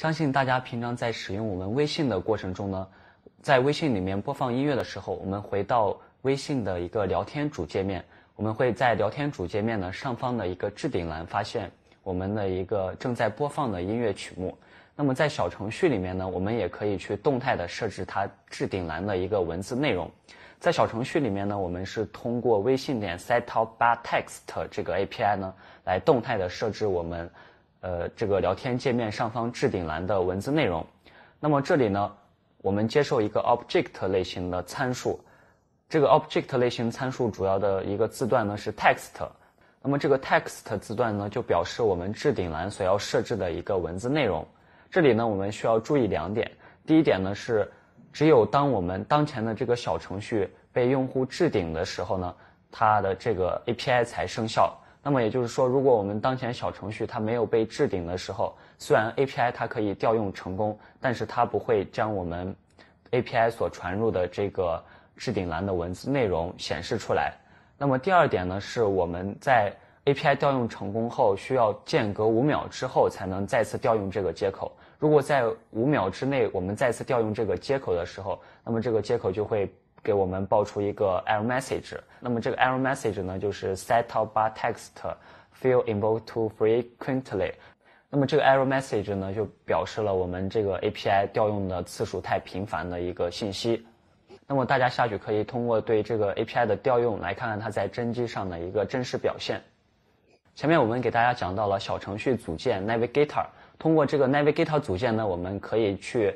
相信大家平常在使用我们微信的过程中呢，在微信里面播放音乐的时候，我们回到微信的一个聊天主界面，我们会在聊天主界面呢上方的一个置顶栏发现我们的一个正在播放的音乐曲目。那么在小程序里面呢，我们也可以去动态的设置它置顶栏的一个文字内容。在小程序里面呢，我们是通过微信点 set o p bar text 这个 API 呢来动态的设置我们。呃，这个聊天界面上方置顶栏的文字内容。那么这里呢，我们接受一个 object 类型的参数。这个 object 类型参数主要的一个字段呢是 text。那么这个 text 字段呢，就表示我们置顶栏所要设置的一个文字内容。这里呢，我们需要注意两点。第一点呢是，只有当我们当前的这个小程序被用户置顶的时候呢，它的这个 API 才生效。那么也就是说，如果我们当前小程序它没有被置顶的时候，虽然 API 它可以调用成功，但是它不会将我们 API 所传入的这个置顶栏的文字内容显示出来。那么第二点呢，是我们在 API 调用成功后，需要间隔五秒之后才能再次调用这个接口。如果在五秒之内我们再次调用这个接口的时候，那么这个接口就会。给我们报出一个 error message，那么这个 error message 呢，就是 set up bar text f e i l invoke too frequently，那么这个 error message 呢，就表示了我们这个 API 调用的次数太频繁的一个信息。那么大家下去可以通过对这个 API 的调用，来看看它在真机上的一个真实表现。前面我们给大家讲到了小程序组件 Navigator，通过这个 Navigator 组件呢，我们可以去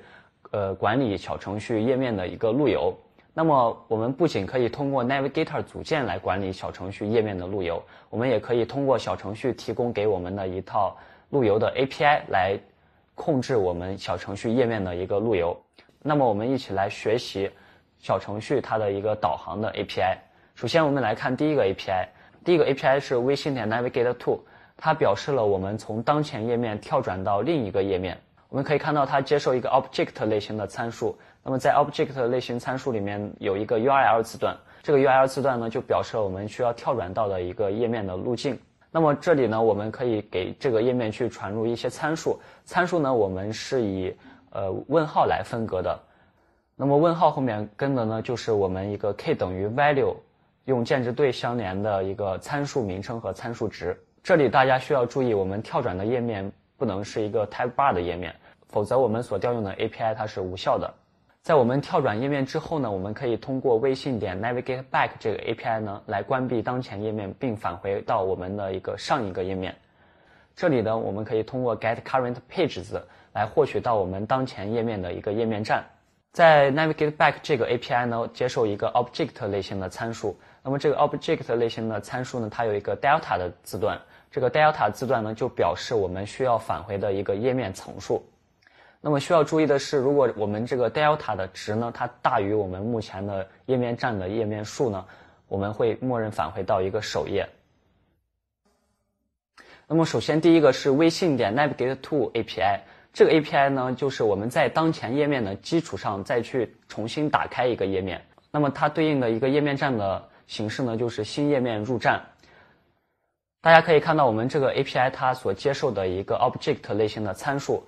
呃管理小程序页面的一个路由。那么，我们不仅可以通过 Navigator 组件来管理小程序页面的路由，我们也可以通过小程序提供给我们的一套路由的 API 来控制我们小程序页面的一个路由。那么，我们一起来学习小程序它的一个导航的 API。首先，我们来看第一个 API。第一个 API 是微信点 n a v i g a t o r t o 它表示了我们从当前页面跳转到另一个页面。我们可以看到，它接受一个 Object 类型的参数。那么在 object 类型参数里面有一个 URL 字段，这个 URL 字段呢就表示我们需要跳转到的一个页面的路径。那么这里呢，我们可以给这个页面去传入一些参数，参数呢我们是以呃问号来分隔的。那么问号后面跟的呢就是我们一个 k 等于 value，用键值对相连的一个参数名称和参数值。这里大家需要注意，我们跳转的页面不能是一个 t y p e bar 的页面，否则我们所调用的 API 它是无效的。在我们跳转页面之后呢，我们可以通过微信点 navigate back 这个 API 呢来关闭当前页面并返回到我们的一个上一个页面。这里呢，我们可以通过 get current pages 来获取到我们当前页面的一个页面站。在 navigate back 这个 API 呢接受一个 object 类型的参数，那么这个 object 类型的参数呢，它有一个 delta 的字段，这个 delta 字段呢就表示我们需要返回的一个页面层数。那么需要注意的是，如果我们这个 delta 的值呢，它大于我们目前的页面站的页面数呢，我们会默认返回到一个首页。那么首先第一个是微信点 navigate to API，这个 API 呢，就是我们在当前页面的基础上再去重新打开一个页面。那么它对应的一个页面站的形式呢，就是新页面入站。大家可以看到，我们这个 API 它所接受的一个 object 类型的参数。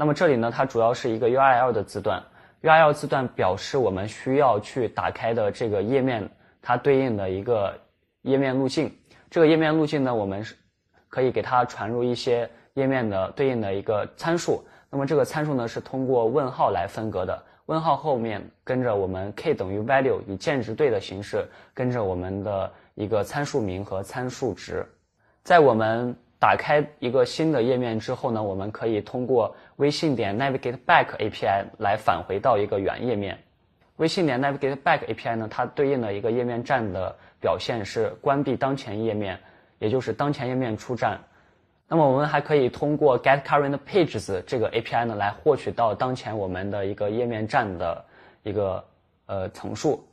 那么这里呢，它主要是一个 URL 的字段，URL 字段表示我们需要去打开的这个页面，它对应的一个页面路径。这个页面路径呢，我们是可以给它传入一些页面的对应的一个参数。那么这个参数呢，是通过问号来分隔的，问号后面跟着我们 k 等于 value 以键值对的形式跟着我们的一个参数名和参数值，在我们。打开一个新的页面之后呢，我们可以通过微信点 navigate back API 来返回到一个原页面。微信点 navigate back API 呢，它对应的一个页面站的表现是关闭当前页面，也就是当前页面出站。那么我们还可以通过 get current pages 这个 API 呢，来获取到当前我们的一个页面站的一个呃层数。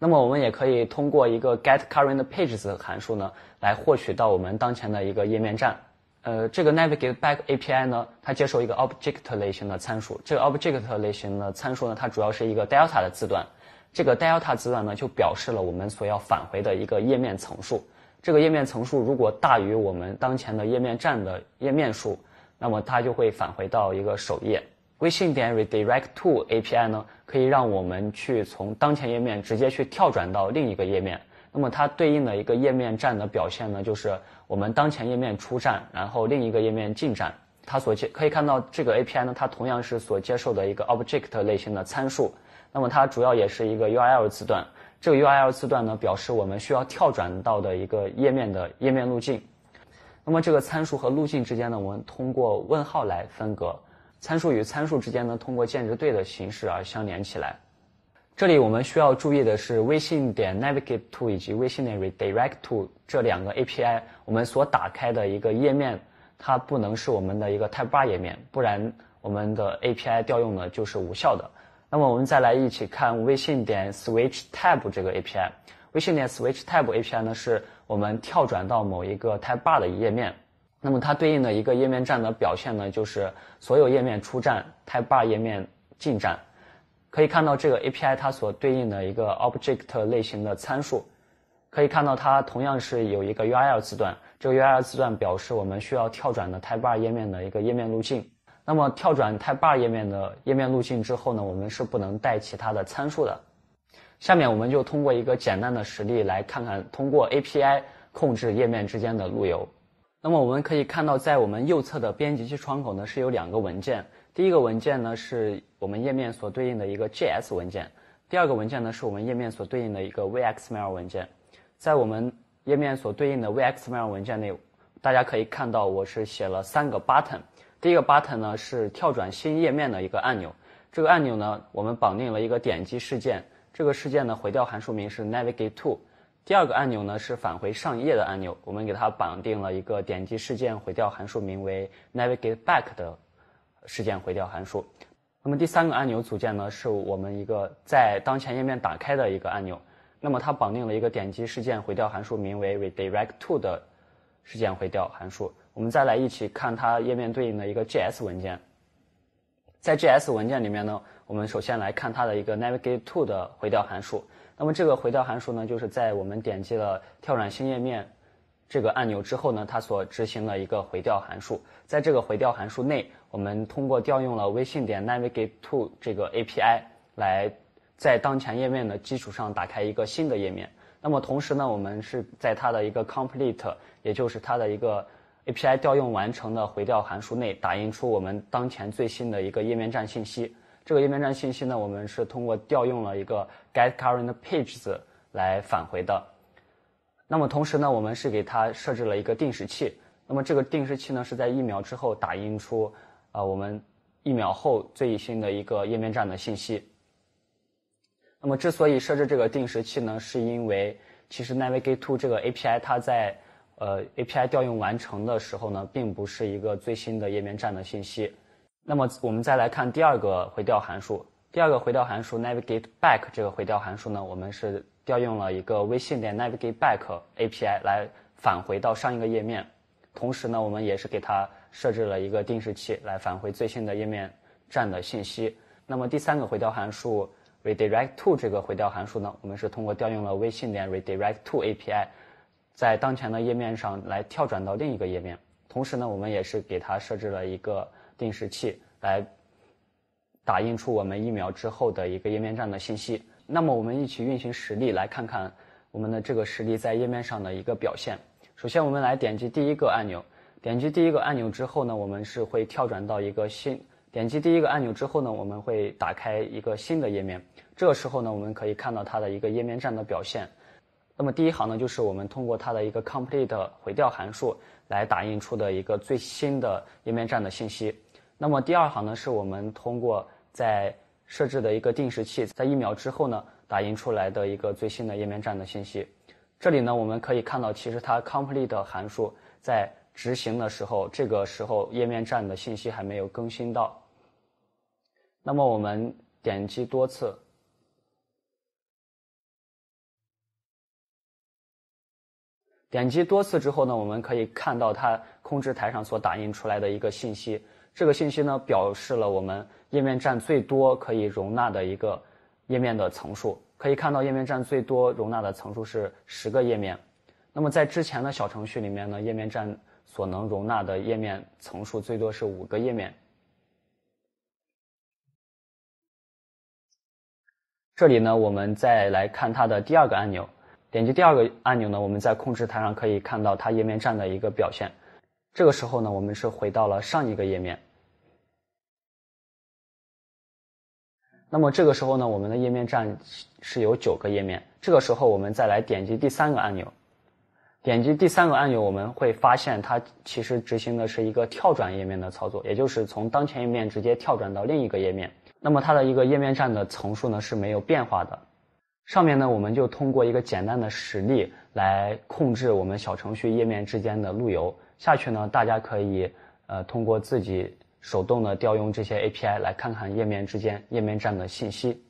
那么我们也可以通过一个 get current page 的函数呢，来获取到我们当前的一个页面站。呃，这个 navigate back API 呢，它接受一个 object 类型的参数，这个 object 类型的参数呢，它主要是一个 delta 的字段，这个 delta 字段呢，就表示了我们所要返回的一个页面层数。这个页面层数如果大于我们当前的页面站的页面数，那么它就会返回到一个首页。微信点 redirect to API 呢，可以让我们去从当前页面直接去跳转到另一个页面。那么它对应的一个页面站的表现呢，就是我们当前页面出站，然后另一个页面进站。它所接可以看到这个 API 呢，它同样是所接受的一个 object 类型的参数。那么它主要也是一个 URL 字段。这个 URL 字段呢，表示我们需要跳转到的一个页面的页面路径。那么这个参数和路径之间呢，我们通过问号来分隔。参数与参数之间呢，通过键值对的形式而相连起来。这里我们需要注意的是，微信点 navigate to 以及微信点 redirect to 这两个 API，我们所打开的一个页面，它不能是我们的一个 tab bar 页面，不然我们的 API 调用呢就是无效的。那么我们再来一起看微信点 switch tab 这个 API。微信点 switch tab API 呢，是我们跳转到某一个 tab bar 的页面。那么它对应的一个页面站的表现呢，就是所有页面出站，tab r 页面进站。可以看到这个 API 它所对应的一个 object 类型的参数，可以看到它同样是有一个 URL 字段，这个 URL 字段表示我们需要跳转的 tab r 页面的一个页面路径。那么跳转 tab r 页面的页面路径之后呢，我们是不能带其他的参数的。下面我们就通过一个简单的实例来看看，通过 API 控制页面之间的路由。那么我们可以看到，在我们右侧的编辑器窗口呢，是有两个文件。第一个文件呢，是我们页面所对应的一个 JS 文件；第二个文件呢，是我们页面所对应的一个 VXMail 文件。在我们页面所对应的 VXMail 文件内，大家可以看到，我是写了三个 button。第一个 button 呢，是跳转新页面的一个按钮。这个按钮呢，我们绑定了一个点击事件。这个事件呢，回调函数名是 navigateTo。第二个按钮呢是返回上页的按钮，我们给它绑定了一个点击事件回调函数，名为 navigate back 的事件回调函数。那么第三个按钮组件呢是我们一个在当前页面打开的一个按钮，那么它绑定了一个点击事件回调函数，名为 redirect to 的事件回调函数。我们再来一起看它页面对应的一个 JS 文件，在 JS 文件里面呢，我们首先来看它的一个 navigate to 的回调函数。那么这个回调函数呢，就是在我们点击了跳转新页面这个按钮之后呢，它所执行的一个回调函数。在这个回调函数内，我们通过调用了微信点 navigate to 这个 API 来在当前页面的基础上打开一个新的页面。那么同时呢，我们是在它的一个 complete，也就是它的一个 API 调用完成的回调函数内，打印出我们当前最新的一个页面站信息。这个页面站信息呢，我们是通过调用了一个 get current pages 来返回的。那么同时呢，我们是给它设置了一个定时器。那么这个定时器呢，是在一秒之后打印出啊我们一秒后最新的一个页面站的信息。那么之所以设置这个定时器呢，是因为其实 navigate to 这个 API 它在呃 API 调用完成的时候呢，并不是一个最新的页面站的信息。那么我们再来看第二个回调函数，第二个回调函数 navigate back 这个回调函数呢，我们是调用了一个微信点 navigate back API 来返回到上一个页面，同时呢，我们也是给它设置了一个定时器来返回最新的页面站的信息。那么第三个回调函数 redirect to 这个回调函数呢，我们是通过调用了微信点 redirect to API，在当前的页面上来跳转到另一个页面，同时呢，我们也是给它设置了一个。定时器来打印出我们疫苗之后的一个页面站的信息。那么我们一起运行实例来看看我们的这个实例在页面上的一个表现。首先我们来点击第一个按钮，点击第一个按钮之后呢，我们是会跳转到一个新点击第一个按钮之后呢，我们会打开一个新的页面。这个时候呢，我们可以看到它的一个页面站的表现。那么第一行呢，就是我们通过它的一个 complete 回调函数来打印出的一个最新的页面站的信息。那么第二行呢，是我们通过在设置的一个定时器，在一秒之后呢，打印出来的一个最新的页面站的信息。这里呢，我们可以看到，其实它 complete 函数在执行的时候，这个时候页面站的信息还没有更新到。那么我们点击多次，点击多次之后呢，我们可以看到它控制台上所打印出来的一个信息。这个信息呢，表示了我们页面占最多可以容纳的一个页面的层数。可以看到，页面占最多容纳的层数是十个页面。那么在之前的小程序里面呢，页面占所能容纳的页面层数最多是五个页面。这里呢，我们再来看它的第二个按钮。点击第二个按钮呢，我们在控制台上可以看到它页面占的一个表现。这个时候呢，我们是回到了上一个页面。那么这个时候呢，我们的页面站是有九个页面。这个时候，我们再来点击第三个按钮，点击第三个按钮，我们会发现它其实执行的是一个跳转页面的操作，也就是从当前页面直接跳转到另一个页面。那么它的一个页面站的层数呢是没有变化的。上面呢，我们就通过一个简单的实例来控制我们小程序页面之间的路由。下去呢，大家可以呃通过自己。手动的调用这些 API 来看看页面之间页面站的信息。